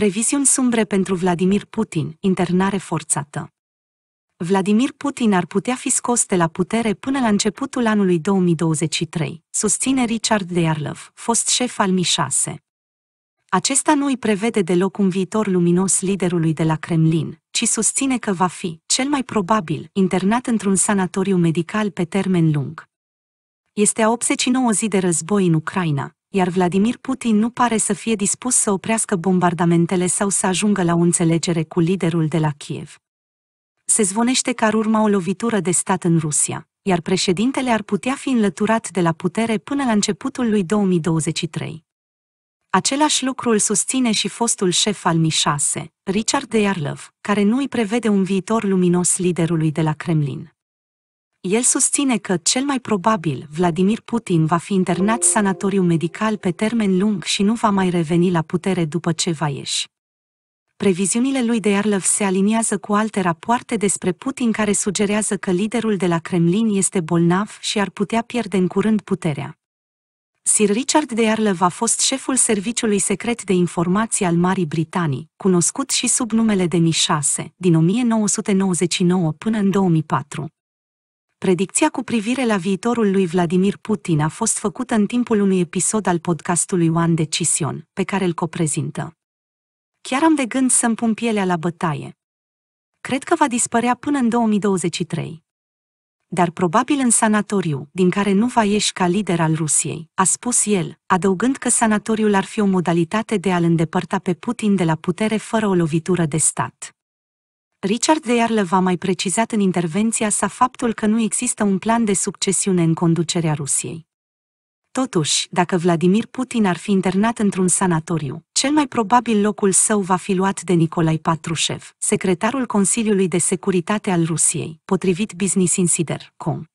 Previziuni sumbre pentru Vladimir Putin, internare forțată. Vladimir Putin ar putea fi scos de la putere până la începutul anului 2023, susține Richard Deyarlov, fost șef al Mi-6. Acesta nu îi prevede deloc un viitor luminos liderului de la Kremlin, ci susține că va fi, cel mai probabil, internat într-un sanatoriu medical pe termen lung. Este a 89 zi de război în Ucraina, iar Vladimir Putin nu pare să fie dispus să oprească bombardamentele sau să ajungă la o înțelegere cu liderul de la Kiev. Se zvonește că ar urma o lovitură de stat în Rusia, iar președintele ar putea fi înlăturat de la putere până la începutul lui 2023. Același lucru îl susține și fostul șef al Mi-6, Richard Iarlăv, care nu îi prevede un viitor luminos liderului de la Kremlin el susține că, cel mai probabil, Vladimir Putin va fi internat sanatoriu medical pe termen lung și nu va mai reveni la putere după ce va ieși. Previziunile lui de Arlov se aliniază cu alte rapoarte despre Putin care sugerează că liderul de la Kremlin este bolnav și ar putea pierde în curând puterea. Sir Richard de Arlov a fost șeful Serviciului Secret de Informații al Marii Britanii, cunoscut și sub numele de Mi-6, din 1999 până în 2004 predicția cu privire la viitorul lui Vladimir Putin a fost făcută în timpul unui episod al podcastului One Decision, pe care îl coprezintă. Chiar am de gând să-mi pun pielea la bătaie. Cred că va dispărea până în 2023. Dar probabil în sanatoriu, din care nu va ieși ca lider al Rusiei, a spus el, adăugând că sanatoriul ar fi o modalitate de a-l îndepărta pe Putin de la putere fără o lovitură de stat. Richard Deyarle va mai precizat în intervenția sa faptul că nu există un plan de succesiune în conducerea Rusiei. Totuși, dacă Vladimir Putin ar fi internat într-un sanatoriu, cel mai probabil locul său va fi luat de Nicolai Patrushev, secretarul Consiliului de Securitate al Rusiei, potrivit Business Insider.com.